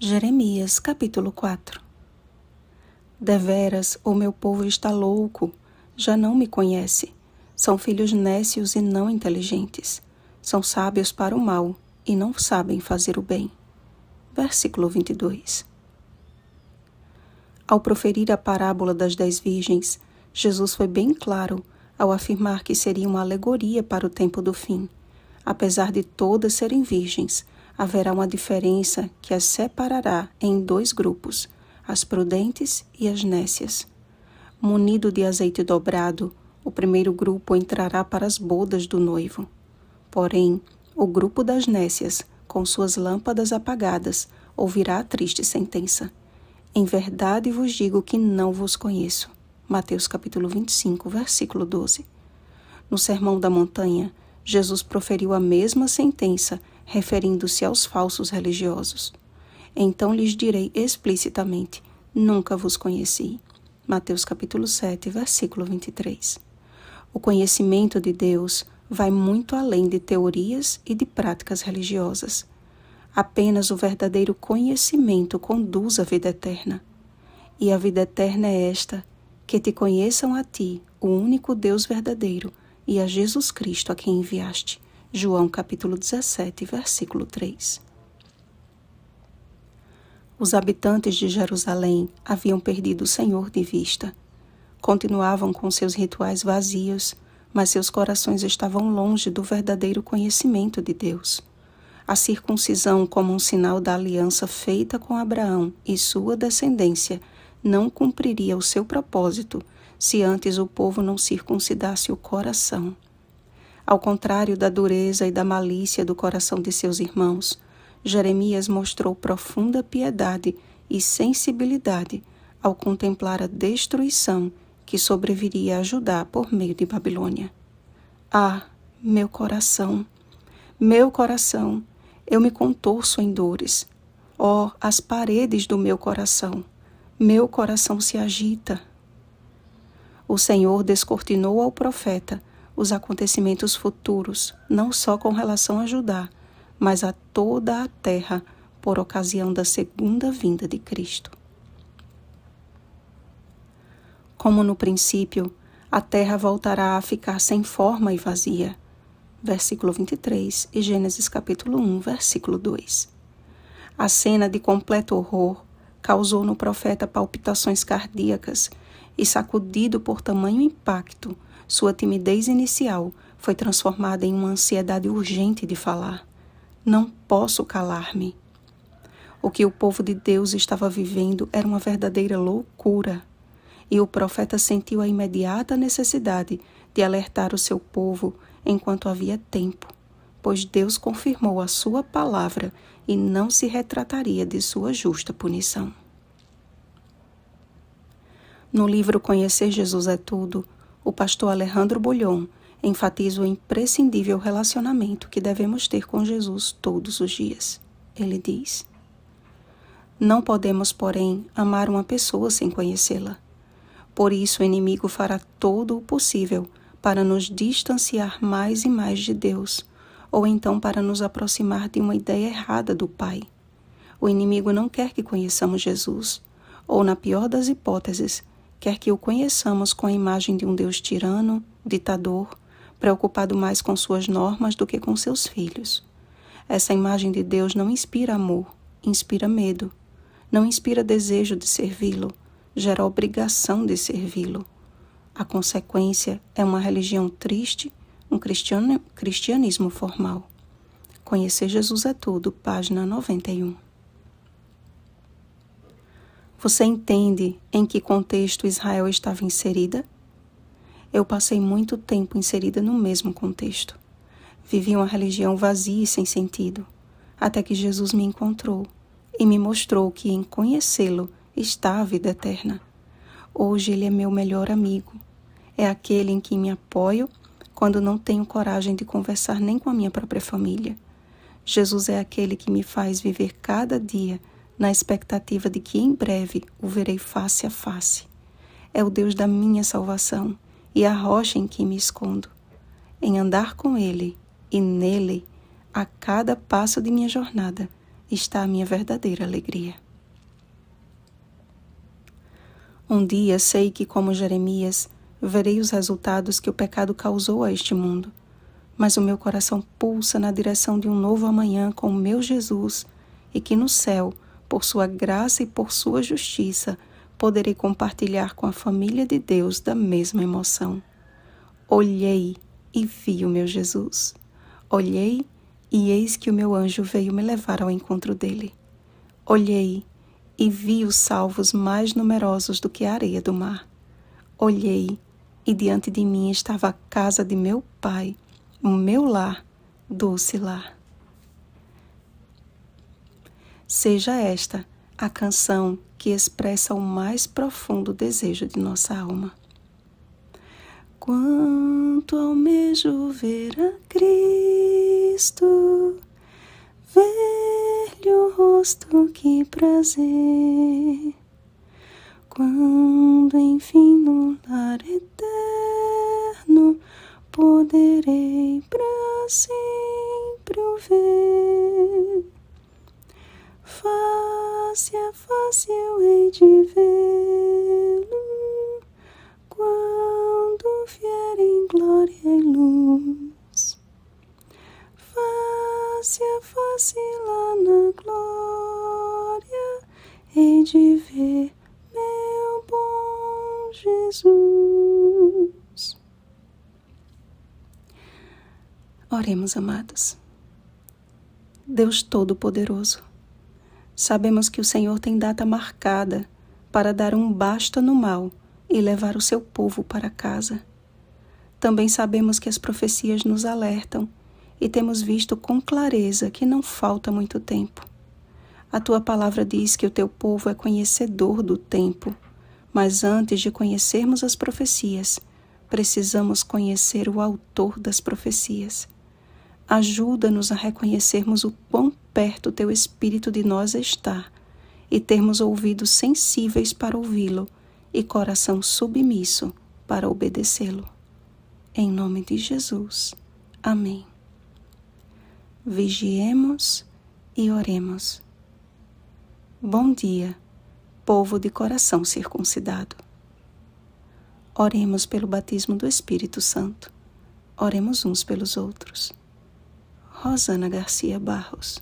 Jeremias capítulo 4 Deveras, o meu povo está louco, já não me conhece. São filhos nécios e não inteligentes. São sábios para o mal e não sabem fazer o bem. Versículo 22 Ao proferir a parábola das dez virgens, Jesus foi bem claro ao afirmar que seria uma alegoria para o tempo do fim. Apesar de todas serem virgens, haverá uma diferença que as separará em dois grupos, as prudentes e as nécias. Munido de azeite dobrado, o primeiro grupo entrará para as bodas do noivo. Porém, o grupo das nécias, com suas lâmpadas apagadas, ouvirá a triste sentença. Em verdade vos digo que não vos conheço. Mateus capítulo 25, versículo 12. No Sermão da Montanha, Jesus proferiu a mesma sentença referindo-se aos falsos religiosos. Então lhes direi explicitamente: Nunca vos conheci. Mateus capítulo 7, versículo 23. O conhecimento de Deus vai muito além de teorias e de práticas religiosas. Apenas o verdadeiro conhecimento conduz à vida eterna. E a vida eterna é esta: que te conheçam a ti, o único Deus verdadeiro, e a Jesus Cristo a quem enviaste. João capítulo 17, versículo 3. Os habitantes de Jerusalém haviam perdido o Senhor de vista. Continuavam com seus rituais vazios, mas seus corações estavam longe do verdadeiro conhecimento de Deus. A circuncisão, como um sinal da aliança feita com Abraão e sua descendência, não cumpriria o seu propósito se antes o povo não circuncidasse o coração. Ao contrário da dureza e da malícia do coração de seus irmãos, Jeremias mostrou profunda piedade e sensibilidade ao contemplar a destruição que sobreviria a Judá por meio de Babilônia. Ah, meu coração, meu coração, eu me contorço em dores. Ó, oh, as paredes do meu coração, meu coração se agita. O Senhor descortinou ao profeta os acontecimentos futuros, não só com relação a Judá, mas a toda a terra, por ocasião da segunda vinda de Cristo. Como no princípio, a terra voltará a ficar sem forma e vazia. Versículo 23 e Gênesis capítulo 1, versículo 2. A cena de completo horror causou no profeta palpitações cardíacas e, sacudido por tamanho impacto, sua timidez inicial foi transformada em uma ansiedade urgente de falar. Não posso calar-me. O que o povo de Deus estava vivendo era uma verdadeira loucura. E o profeta sentiu a imediata necessidade de alertar o seu povo enquanto havia tempo, pois Deus confirmou a sua palavra e não se retrataria de sua justa punição. No livro Conhecer Jesus é Tudo, o pastor Alejandro Bolhon enfatiza o imprescindível relacionamento que devemos ter com Jesus todos os dias. Ele diz: Não podemos, porém, amar uma pessoa sem conhecê-la. Por isso, o inimigo fará todo o possível para nos distanciar mais e mais de Deus, ou então para nos aproximar de uma ideia errada do Pai. O inimigo não quer que conheçamos Jesus, ou, na pior das hipóteses, quer que o conheçamos com a imagem de um Deus tirano, ditador, preocupado mais com suas normas do que com seus filhos. Essa imagem de Deus não inspira amor, inspira medo. Não inspira desejo de servi-lo, gera obrigação de servi-lo. A consequência é uma religião triste, um cristianismo formal. Conhecer Jesus é tudo, página 91. Você entende em que contexto Israel estava inserida? Eu passei muito tempo inserida no mesmo contexto. Vivi uma religião vazia e sem sentido, até que Jesus me encontrou e me mostrou que em conhecê-lo está a vida eterna. Hoje ele é meu melhor amigo. É aquele em que me apoio quando não tenho coragem de conversar nem com a minha própria família. Jesus é aquele que me faz viver cada dia na expectativa de que em breve o verei face a face. É o Deus da minha salvação e a rocha em que me escondo. Em andar com Ele e nele, a cada passo de minha jornada, está a minha verdadeira alegria. Um dia sei que, como Jeremias, verei os resultados que o pecado causou a este mundo. Mas o meu coração pulsa na direção de um novo amanhã com o meu Jesus e que no céu por sua graça e por sua justiça, poderei compartilhar com a família de Deus da mesma emoção. Olhei e vi o meu Jesus. Olhei e eis que o meu anjo veio me levar ao encontro dele. Olhei e vi os salvos mais numerosos do que a areia do mar. Olhei e diante de mim estava a casa de meu pai, o meu lar, doce lar seja esta a canção que expressa o mais profundo desejo de nossa alma. Quanto almejo ver a Cristo, ver-lhe o rosto, que prazer. Quando enfim no lar eterno poderei para sempre o ver. face eu hei de vê-lo quando vier em glória e luz. Face a face lá na glória hei de ver meu bom Jesus. Oremos, amados. Deus Todo-Poderoso Sabemos que o Senhor tem data marcada para dar um basta no mal e levar o seu povo para casa. Também sabemos que as profecias nos alertam e temos visto com clareza que não falta muito tempo. A tua palavra diz que o teu povo é conhecedor do tempo, mas antes de conhecermos as profecias, precisamos conhecer o autor das profecias. Ajuda-nos a reconhecermos o quão perto teu Espírito de nós está e termos ouvidos sensíveis para ouvi-lo e coração submisso para obedecê-lo. Em nome de Jesus. Amém. Vigiemos e oremos. Bom dia, povo de coração circuncidado. Oremos pelo batismo do Espírito Santo. Oremos uns pelos outros. Rosana Garcia Barros.